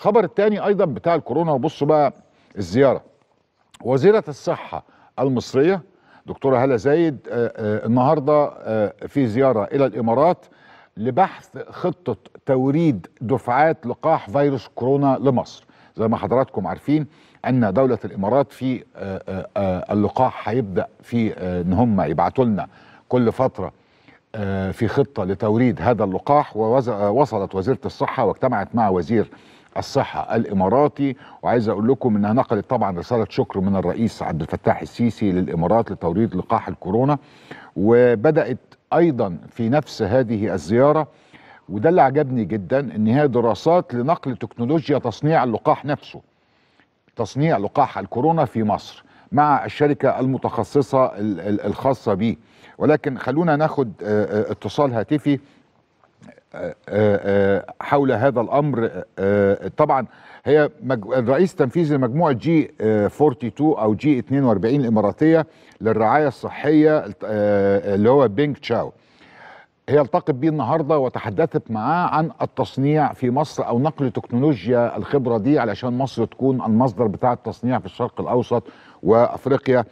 الخبر الثاني ايضا بتاع الكورونا وبصوا بقى الزياره وزيره الصحه المصريه دكتوره هاله زايد آه، آه، النهارده آه، في زياره الى الامارات لبحث خطه توريد دفعات لقاح فيروس كورونا لمصر زي ما حضراتكم عارفين ان دوله الامارات في اللقاح هيبدا في ان هم يبعتوا لنا كل فتره في خطه لتوريد هذا اللقاح ووصلت وزيره الصحه واجتمعت مع وزير الصحة الإماراتي وعايز أقول لكم أنها نقلت طبعا رسالة شكر من الرئيس عبد الفتاح السيسي للإمارات لتوريد لقاح الكورونا وبدأت أيضا في نفس هذه الزيارة وده اللي عجبني جدا ان هي دراسات لنقل تكنولوجيا تصنيع اللقاح نفسه تصنيع لقاح الكورونا في مصر مع الشركة المتخصصة الخاصة به ولكن خلونا ناخد آه، آه، اتصال هاتفي حول هذا الامر آه، طبعا هي الرئيس التنفيذي لمجموعه جي 42 آه، او جي 42 الاماراتيه للرعايه الصحيه آه، اللي هو بينك تشاو هي التقت بيه النهارده وتحدثت معاه عن التصنيع في مصر او نقل تكنولوجيا الخبره دي علشان مصر تكون المصدر بتاع التصنيع في الشرق الاوسط وافريقيا